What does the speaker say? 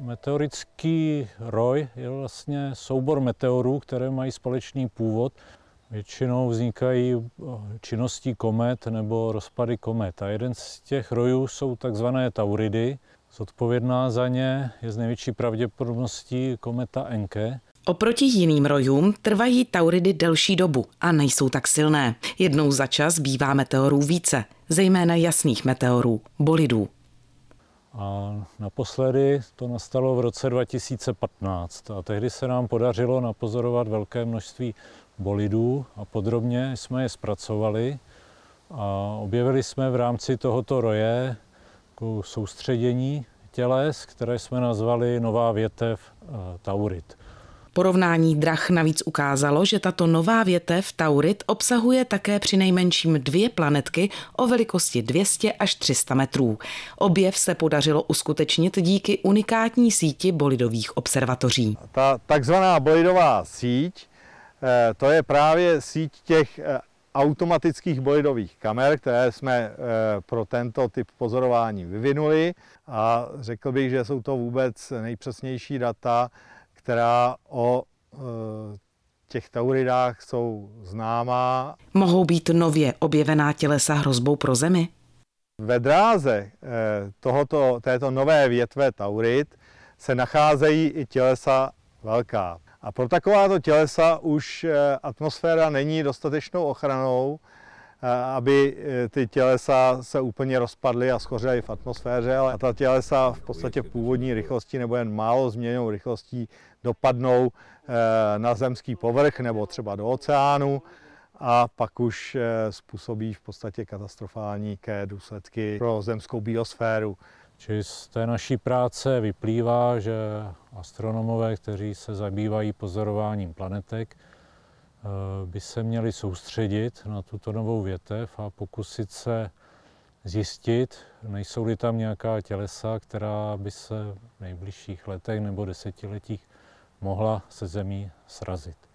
Meteorický roj je vlastně soubor meteorů, které mají společný původ. Většinou vznikají eh, činností komet nebo rozpady komet. A jeden z těch rojů jsou takzvané tauridy. Zodpovědná za ně je z největší pravděpodobností kometa Enke. Oproti jiným rojům trvají tauridy delší dobu a nejsou tak silné. Jednou za čas bývá meteorů více, zejména jasných meteorů, bolidů. A naposledy to nastalo v roce 2015 a tehdy se nám podařilo napozorovat velké množství bolidů a podrobně jsme je zpracovali a objevili jsme v rámci tohoto roje soustředění těles, které jsme nazvali Nová větev eh, Taurit. Porovnání drah navíc ukázalo, že tato nová větev Taurit obsahuje také při nejmenším dvě planetky o velikosti 200 až 300 metrů. Objev se podařilo uskutečnit díky unikátní síti bolidových observatoří. Ta takzvaná bolidová síť, eh, to je právě síť těch eh, automatických bolidových kamer, které jsme eh, pro tento typ pozorování vyvinuli a řekl bych, že jsou to vůbec nejpřesnější data, která o eh, těch tauridách jsou známá. Mohou být nově objevená tělesa hrozbou pro Zemi? Ve dráze eh, tohoto, této nové větve taurit se nacházejí i tělesa velká. A pro takováto tělesa už eh, atmosféra není dostatečnou ochranou, aby eh, ty tělesa se úplně rozpadly a schořely v atmosféře, ale ta tělesa v podstatě původní rychlosti nebo jen málo změněnou rychlostí dopadnou eh, na zemský povrch nebo třeba do oceánu a pak už eh, způsobí v podstatě katastrofální důsledky pro zemskou biosféru. Čili z té naší práce vyplývá, že astronomové, kteří se zabývají pozorováním planetek, Eh, by se měli soustředit na tuto novou větev a pokusit se zjistit, nejsou-li tam nějaká tělesa, která by se v nejbližších letech nebo desetiletích mohla se zemí srazit.